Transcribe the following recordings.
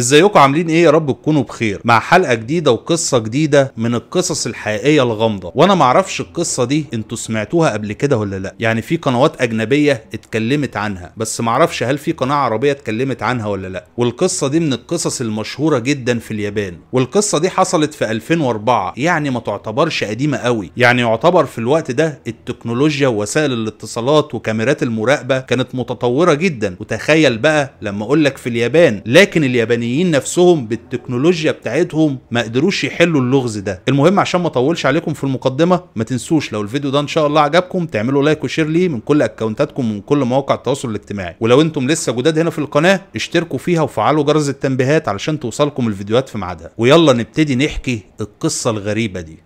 ازيكم عاملين ايه يا رب تكونوا بخير مع حلقه جديده وقصه جديده من القصص الحقيقيه الغامضه وانا معرفش القصه دي انتوا سمعتوها قبل كده ولا لا يعني في قنوات اجنبيه اتكلمت عنها بس معرفش هل في قناه عربيه اتكلمت عنها ولا لا والقصه دي من القصص المشهوره جدا في اليابان والقصه دي حصلت في 2004 يعني ما تعتبرش قديمه قوي يعني يعتبر في الوقت ده التكنولوجيا ووسائل الاتصالات وكاميرات المراقبه كانت متطوره جدا وتخيل بقى لما اقول لك في اليابان لكن اليابانيين اليابانيين نفسهم بالتكنولوجيا بتاعتهم ما قدروش يحلوا اللغز ده المهم عشان ما اطولش عليكم في المقدمه ما تنسوش لو الفيديو ده ان شاء الله عجبكم تعملوا لايك وشير ليه من كل اكونتاتكم ومن كل مواقع التواصل الاجتماعي ولو انتم لسه جداد هنا في القناه اشتركوا فيها وفعلوا جرس التنبيهات علشان توصلكم الفيديوهات في ميعادها ويلا نبتدي نحكي القصه الغريبه دي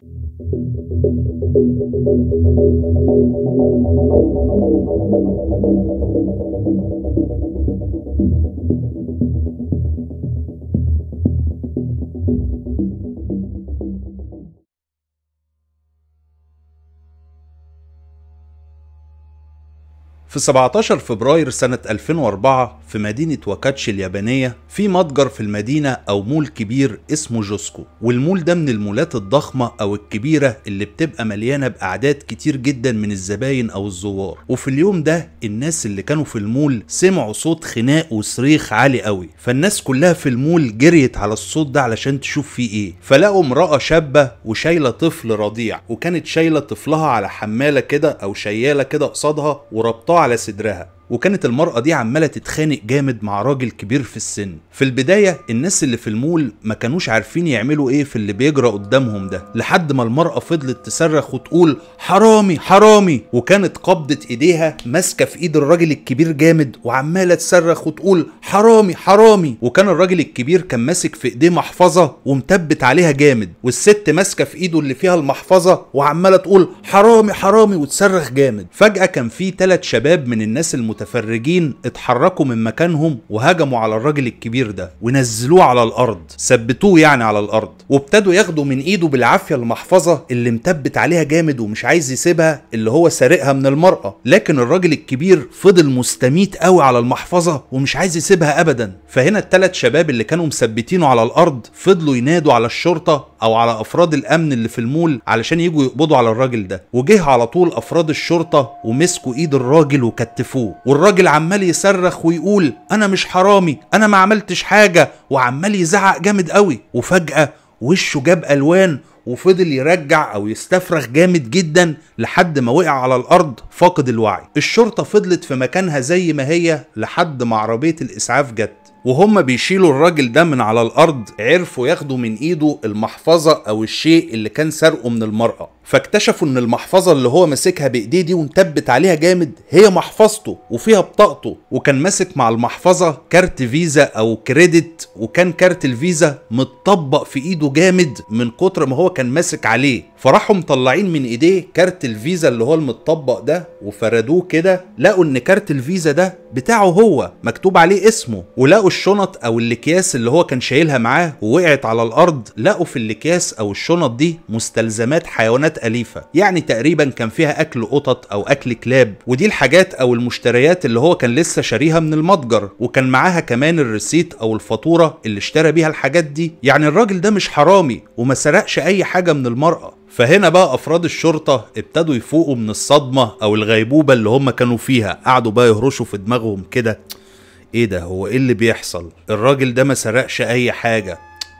Thank you. في 17 فبراير سنة 2004 في مدينة واكاتشي اليابانية في متجر في المدينة أو مول كبير اسمه جوسكو والمول ده من المولات الضخمة أو الكبيرة اللي بتبقى مليانة بأعداد كتير جدا من الزباين أو الزوار وفي اليوم ده الناس اللي كانوا في المول سمعوا صوت خناق وصريخ عالي قوي فالناس كلها في المول جريت على الصوت ده علشان تشوف فيه إيه فلقوا امرأة شابة وشايلة طفل رضيع وكانت شايلة طفلها على حمالة كده أو شيالة كده قصادها وربطها على صدرها وكانت المرأة دي عمالة تتخانق جامد مع راجل كبير في السن في البداية الناس اللي في المول ما كانوش عارفين يعملوا ايه في اللي بيجرى قدامهم ده لحد ما المرأة فضلت تصرخ وتقول حرامي حرامي وكانت قبضة ايديها ماسكة في ايد الراجل الكبير جامد وعمالة تصرخ وتقول حرامي حرامي وكان الراجل الكبير كان ماسك في ايديه محفظة ومتبت عليها جامد والست ماسكة في ايده اللي فيها المحفظة وعمالة تقول حرامي حرامي وتصرخ جامد فجأة كان في ثلاث شباب من الناس المت المتفرجين اتحركوا من مكانهم وهجموا على الراجل الكبير ده ونزلوه على الارض ثبتوه يعني على الارض وابتدوا ياخدوا من ايده بالعافيه المحفظه اللي مثبت عليها جامد ومش عايز يسيبها اللي هو سارقها من المراه لكن الراجل الكبير فضل مستميت قوي على المحفظه ومش عايز يسيبها ابدا فهنا الثلاث شباب اللي كانوا مثبتينه على الارض فضلوا ينادوا على الشرطه او على افراد الامن اللي في المول علشان يجوا يقبضوا على الراجل ده وجه على طول افراد الشرطه ومسكوا ايد الراجل وكتفوه والراجل عمال يصرخ ويقول انا مش حرامي انا ما عملتش حاجه وعمال يزعق جامد قوي وفجاه وشه جاب الوان وفضل يرجع او يستفرغ جامد جدا لحد ما وقع على الارض فاقد الوعي الشرطه فضلت في مكانها زي ما هي لحد ما عربيه الاسعاف جت وهم بيشيلوا الراجل ده من على الارض عرفوا ياخدوا من ايده المحفظه او الشيء اللي كان سرقه من المراه فاكتشفوا ان المحفظه اللي هو ماسكها بايديه دي ومثبت عليها جامد هي محفظته وفيها بطاقته وكان ماسك مع المحفظه كارت فيزا او كريدت وكان كارت الفيزا متطبق في ايده جامد من كتر ما هو كان ماسك عليه فراحوا مطلعين من ايديه كارت الفيزا اللي هو المتطبق ده وفردوه كده لقوا ان كارت الفيزا ده بتاعه هو مكتوب عليه اسمه ولقوا الشنط او الاكياس اللي هو كان شايلها معاه ووقعت على الارض لقوا في الاكياس او الشنط دي مستلزمات حيوانات اليفه يعني تقريبا كان فيها اكل قطط او اكل كلاب ودي الحاجات او المشتريات اللي هو كان لسه شاريها من المتجر وكان معاها كمان الريسيت او الفاتوره اللي اشترى بيها الحاجات دي يعني الراجل ده مش حرامي وما سرقش اي حاجه من المراه فهنا بقى افراد الشرطه ابتدوا يفوقوا من الصدمه او الغيبوبه اللي هم كانوا فيها قعدوا بقى يهرشوا في دماغهم كده ايه ده هو ايه اللي بيحصل الراجل ده ما سرقش اي حاجه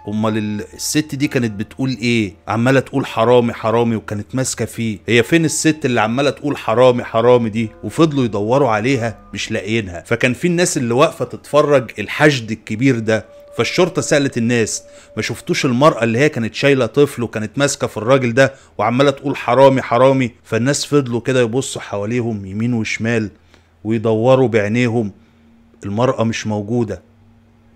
امال الست دي كانت بتقول ايه عماله تقول حرامي حرامي وكانت ماسكه فيه هي فين الست اللي عماله تقول حرامي حرامي دي وفضلوا يدوروا عليها مش لاقيينها فكان في الناس اللي واقفه تتفرج الحشد الكبير ده فالشرطة سألت الناس ما شفتوش المرأة اللي هي كانت شايلة طفل وكانت ماسكة في الراجل ده وعمالة تقول حرامي حرامي فالناس فضلوا كده يبصوا حواليهم يمين وشمال ويدوروا بعينيهم المرأة مش موجودة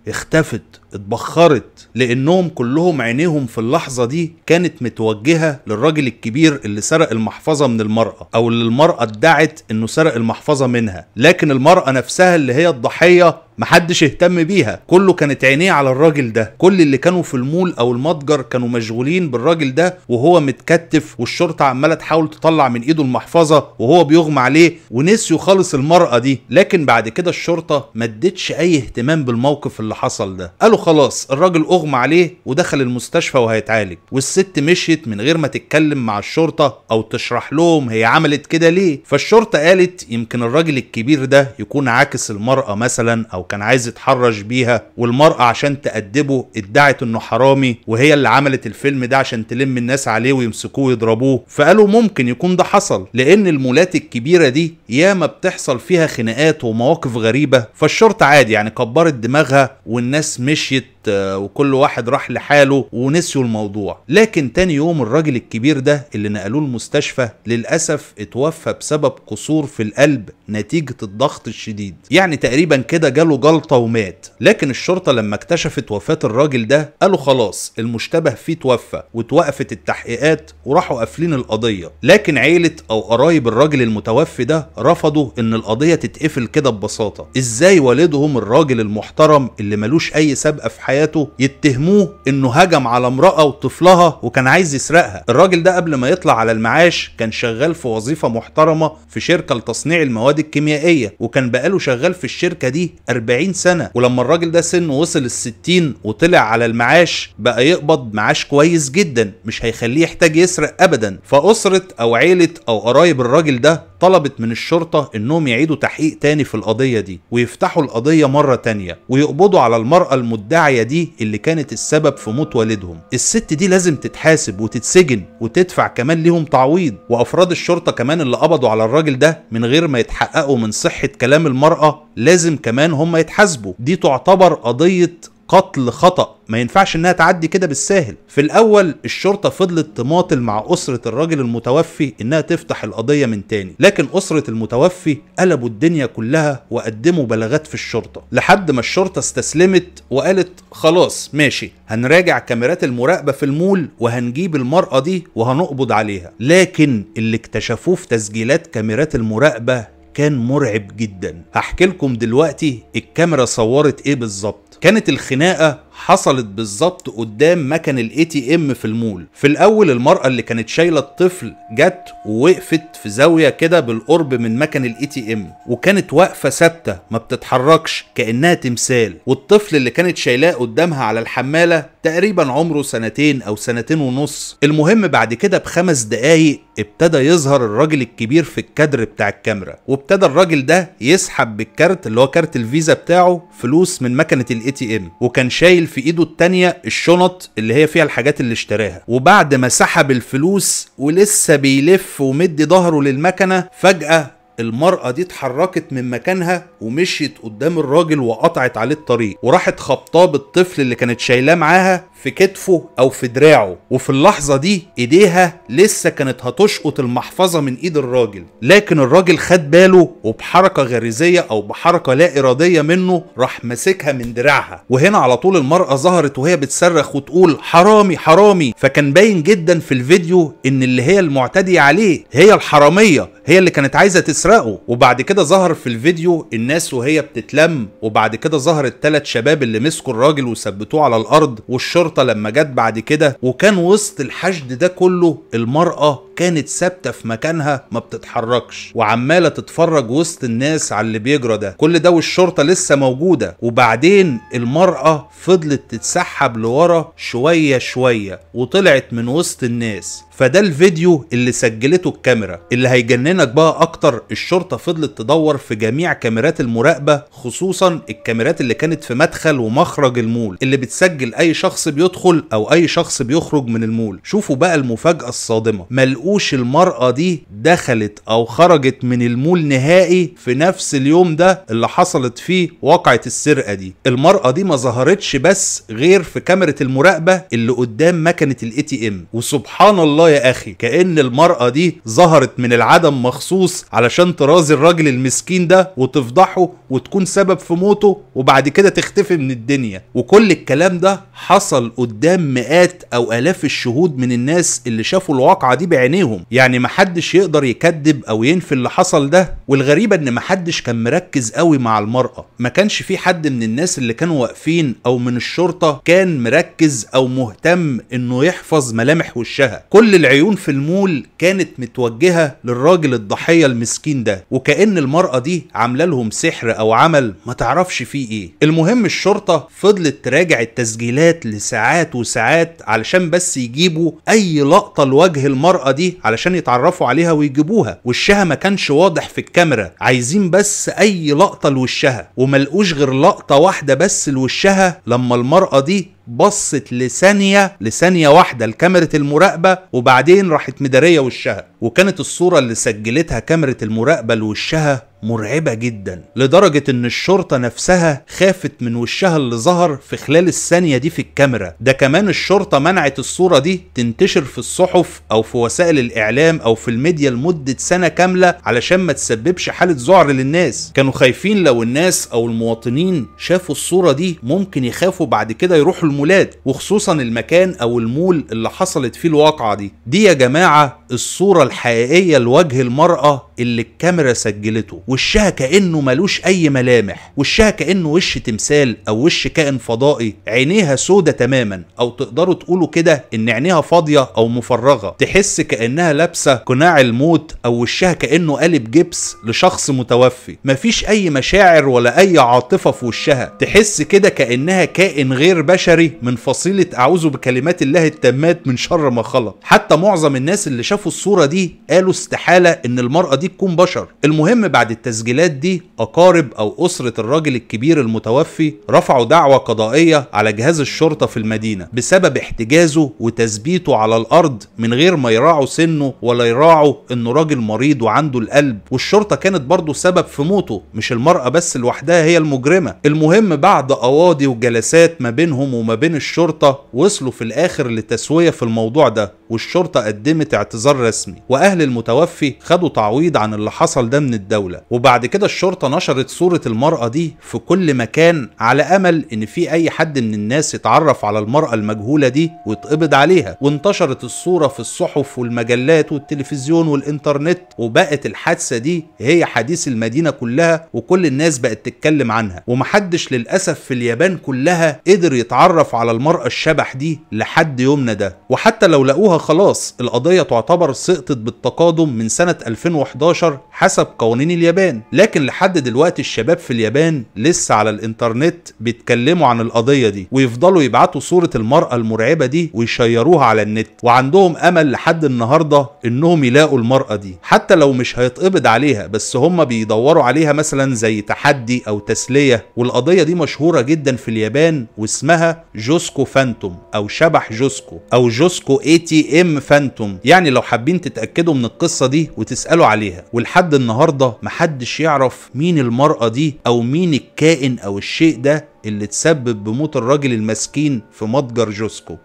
اختفت اتبخرت لانهم كلهم عينيهم في اللحظه دي كانت متوجهه للراجل الكبير اللي سرق المحفظه من المراه او اللي المراه ادعت انه سرق المحفظه منها لكن المراه نفسها اللي هي الضحيه محدش اهتم بيها كله كانت عينيه على الراجل ده كل اللي كانوا في المول او المتجر كانوا مشغولين بالراجل ده وهو متكتف والشرطه عماله تحاول تطلع من ايده المحفظه وهو بيغمى عليه ونسيوا خالص المراه دي لكن بعد كده الشرطه ما ادتش اي اهتمام بالموقف اللي حصل ده قالوا خلاص الراجل اغمى عليه ودخل المستشفى وهيتعالج والست مشيت من غير ما تتكلم مع الشرطه او تشرح لهم هي عملت كده ليه فالشرطه قالت يمكن الراجل الكبير ده يكون عاكس المراه مثلا او وكان عايز يتحرش بيها والمرأة عشان تأدبه ادعت انه حرامي وهي اللي عملت الفيلم ده عشان تلم الناس عليه ويمسكوه ويضربوه فقالوا ممكن يكون ده حصل لان المولات الكبيرة دي ياما بتحصل فيها خناقات ومواقف غريبة فالشرطة عادي يعني كبرت دماغها والناس مشيت آه، وكل واحد راح لحاله ونسيوا الموضوع لكن تاني يوم الراجل الكبير ده اللي نقلوه المستشفى للأسف اتوفى بسبب قصور في القلب نتيجة الضغط الشديد يعني تقريبا كده جاله جلطة ومات لكن الشرطة لما اكتشفت وفاة الراجل ده قالوا خلاص المشتبه فيه توفى واتوقفت التحقيقات وراحوا قافلين القضية لكن عيلة أو قرايب الراجل المتوفي ده رفضوا إن القضية تتقفل كده ببساطة إزاي والدهم الراجل المحترم اللي ملوش أي سابقة في حياته حياته يتهموه انه هجم على امراه وطفلها وكان عايز يسرقها الراجل ده قبل ما يطلع على المعاش كان شغال في وظيفه محترمه في شركه لتصنيع المواد الكيميائيه وكان بقاله شغال في الشركه دي 40 سنه ولما الراجل ده سنه وصل ال60 وطلع على المعاش بقى يقبض معاش كويس جدا مش هيخليه يحتاج يسرق ابدا فاسره او عيله او قرايب الراجل ده طلبت من الشرطة انهم يعيدوا تحقيق تاني في القضية دي ويفتحوا القضية مرة تانية ويقبضوا على المرأة المدعية دي اللي كانت السبب في موت والدهم الست دي لازم تتحاسب وتتسجن وتدفع كمان ليهم تعويض وافراد الشرطة كمان اللي قبضوا على الراجل ده من غير ما يتحققوا من صحة كلام المرأة لازم كمان هم يتحاسبوا دي تعتبر قضية قتل خطأ ما ينفعش انها تعدي كده بالساهل في الاول الشرطة فضلت تماطل مع اسرة الراجل المتوفي انها تفتح القضية من تاني لكن اسرة المتوفي قلبوا الدنيا كلها وقدموا بلاغات في الشرطة لحد ما الشرطة استسلمت وقالت خلاص ماشي هنراجع كاميرات المراقبة في المول وهنجيب المرأة دي وهنقبض عليها لكن اللي اكتشفوه في تسجيلات كاميرات المراقبة كان مرعب جدا هحكي لكم دلوقتي الكاميرا صورت ايه بالظبط كانت الخناقه حصلت بالظبط قدام مكن الاي تي ام في المول في الاول المراه اللي كانت شايله الطفل جت ووقفت في زاويه كده بالقرب من مكن الاي تي ام وكانت واقفه ثابته ما بتتحركش كانها تمثال والطفل اللي كانت شايلاه قدامها على الحماله تقريبا عمره سنتين او سنتين ونص المهم بعد كده بخمس دقايق ابتدى يظهر الراجل الكبير في الكادر بتاع الكاميرا وابتدى الراجل ده يسحب بالكارت اللي هو كارت الفيزا بتاعه فلوس من مكنه الاي تي ام وكان شايل شايل في ايده التانية الشنط اللي هي فيها الحاجات اللي اشتراها وبعد ما سحب الفلوس ولسه بيلف ومدي ظهره للمكنة فجأة المرأة دي اتحركت من مكانها ومشيت قدام الراجل وقطعت عليه الطريق وراحت خبطاه بالطفل اللي كانت شايلاه معاها في كتفه او في دراعه وفي اللحظه دي ايديها لسه كانت هتشقط المحفظه من ايد الراجل لكن الراجل خد باله وبحركه غريزيه او بحركه لا اراديه منه راح ماسكها من دراعها وهنا على طول المراه ظهرت وهي بتصرخ وتقول حرامي حرامي فكان باين جدا في الفيديو ان اللي هي المعتدي عليه هي الحراميه هي اللي كانت عايزه تسرقه وبعد كده ظهر في الفيديو الناس وهي بتتلم وبعد كده ظهر الثلاث شباب اللي مسكوا الراجل وثبتوه على الارض والشرطه الشرطه لما جت بعد كده وكان وسط الحشد ده كله المراه كانت ثابته في مكانها ما بتتحركش وعماله تتفرج وسط الناس على اللي بيجرى ده كل ده والشرطه لسه موجوده وبعدين المراه فضلت تتسحب لورا شويه شويه وطلعت من وسط الناس فده الفيديو اللي سجلته الكاميرا اللي هيجننك بقى اكتر الشرطه فضلت تدور في جميع كاميرات المراقبه خصوصا الكاميرات اللي كانت في مدخل ومخرج المول اللي بتسجل اي شخص بيدخل او اي شخص بيخرج من المول شوفوا بقى المفاجاه الصادمه تلاقوش المرأة دي دخلت أو خرجت من المول نهائي في نفس اليوم ده اللي حصلت فيه واقعة السرقة دي المرأة دي ما ظهرتش بس غير في كاميرا المراقبة اللي قدام مكنة الاي تي ام وسبحان الله يا أخي كأن المرأة دي ظهرت من العدم مخصوص علشان ترازي الراجل المسكين ده وتفضحه وتكون سبب في موته وبعد كده تختفي من الدنيا وكل الكلام ده حصل قدام مئات أو آلاف الشهود من الناس اللي شافوا الواقعة دي بعينيه عينيهم يعني محدش يقدر يكذب او ينفي اللي حصل ده والغريبه ان محدش كان مركز قوي مع المراه ما كانش في حد من الناس اللي كانوا واقفين او من الشرطه كان مركز او مهتم انه يحفظ ملامح وشها كل العيون في المول كانت متوجهه للراجل الضحيه المسكين ده وكان المراه دي عامله لهم سحر او عمل ما تعرفش فيه ايه المهم الشرطه فضلت تراجع التسجيلات لساعات وساعات علشان بس يجيبوا اي لقطه لوجه المراه دي دي علشان يتعرفوا عليها ويجيبوها وشها ما كانش واضح في الكاميرا عايزين بس اي لقطه لوشها وملقوش غير لقطه واحده بس لوشها لما المراه دي بصت لثانيه لثانيه واحده لكاميرا المراقبه وبعدين راحت مداريه وشها وكانت الصوره اللي سجلتها كاميرا المراقبه لوشها مرعبه جدا لدرجه ان الشرطه نفسها خافت من وشها اللي ظهر في خلال الثانيه دي في الكاميرا ده كمان الشرطه منعت الصوره دي تنتشر في الصحف او في وسائل الاعلام او في الميديا لمده سنه كامله علشان ما تسببش حاله ذعر للناس كانوا خايفين لو الناس او المواطنين شافوا الصوره دي ممكن يخافوا بعد كده يروحوا والمولات وخصوصا المكان او المول اللي حصلت فيه الواقعه دي دي يا جماعه الصوره الحقيقيه لوجه المراه اللي الكاميرا سجلته وشها كانه ملوش اي ملامح وشها كانه وش تمثال او وش كائن فضائي عينيها سودة تماما او تقدروا تقولوا كده ان عينيها فاضيه او مفرغه تحس كانها لابسه قناع الموت او وشها كانه قالب جبس لشخص متوفي مفيش اي مشاعر ولا اي عاطفه في وشها تحس كده كانها كائن غير بشري الذري من فصيلة أعوذ بكلمات الله التامات من شر ما خلق حتى معظم الناس اللي شافوا الصورة دي قالوا استحالة إن المرأة دي تكون بشر المهم بعد التسجيلات دي أقارب أو أسرة الراجل الكبير المتوفي رفعوا دعوة قضائية على جهاز الشرطة في المدينة بسبب احتجازه وتثبيته على الأرض من غير ما يراعوا سنه ولا يراعوا إنه راجل مريض وعنده القلب والشرطة كانت برضه سبب في موته مش المرأة بس لوحدها هي المجرمة المهم بعد قواضي وجلسات ما بينهم وما بين الشرطة وصلوا في الآخر لتسوية في الموضوع ده والشرطة قدمت اعتذار رسمي وأهل المتوفي خدوا تعويض عن اللي حصل ده من الدولة وبعد كده الشرطة نشرت صورة المرأة دي في كل مكان على أمل إن في أي حد من الناس يتعرف على المرأة المجهولة دي ويتقبض عليها وانتشرت الصورة في الصحف والمجلات والتلفزيون والإنترنت وبقت الحادثة دي هي حديث المدينة كلها وكل الناس بقت تتكلم عنها ومحدش للأسف في اليابان كلها قدر يتعرف يتعرف على المرأة الشبح دي لحد يومنا ده وحتى لو لقوها خلاص القضية تعتبر سقطت بالتقادم من سنة 2011 حسب قوانين اليابان لكن لحد دلوقتي الشباب في اليابان لسه على الانترنت بيتكلموا عن القضية دي ويفضلوا يبعتوا صورة المرأة المرعبة دي ويشيروها على النت وعندهم امل لحد النهاردة انهم يلاقوا المرأة دي حتى لو مش هيتقبض عليها بس هم بيدوروا عليها مثلا زي تحدي او تسلية والقضية دي مشهورة جدا في اليابان واسمها جوسكو فانتوم او شبح جوسكو او جوسكو اي تي ام فانتوم يعني لو حابين تتاكدوا من القصه دي وتسالوا عليها ولحد النهارده محدش يعرف مين المراه دي او مين الكائن او الشيء ده اللي تسبب بموت الراجل المسكين في متجر جوسكو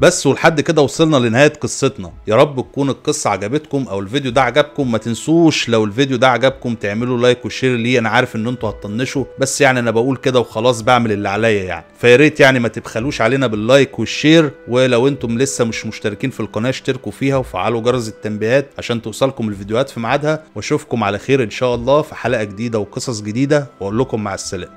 بس ولحد كده وصلنا لنهاية قصتنا يا رب تكون القصة عجبتكم او الفيديو ده عجبكم ما تنسوش لو الفيديو ده عجبكم تعملوا لايك وشير ليه انا عارف ان انتوا هتطنشوا بس يعني انا بقول كده وخلاص بعمل اللي عليا يعني فيا ريت يعني ما تبخلوش علينا باللايك والشير ولو انتم لسه مش مشتركين في القناة اشتركوا فيها وفعلوا جرس التنبيهات عشان توصلكم الفيديوهات في ميعادها واشوفكم على خير ان شاء الله في حلقة جديدة وقصص جديدة واقول لكم مع السلامة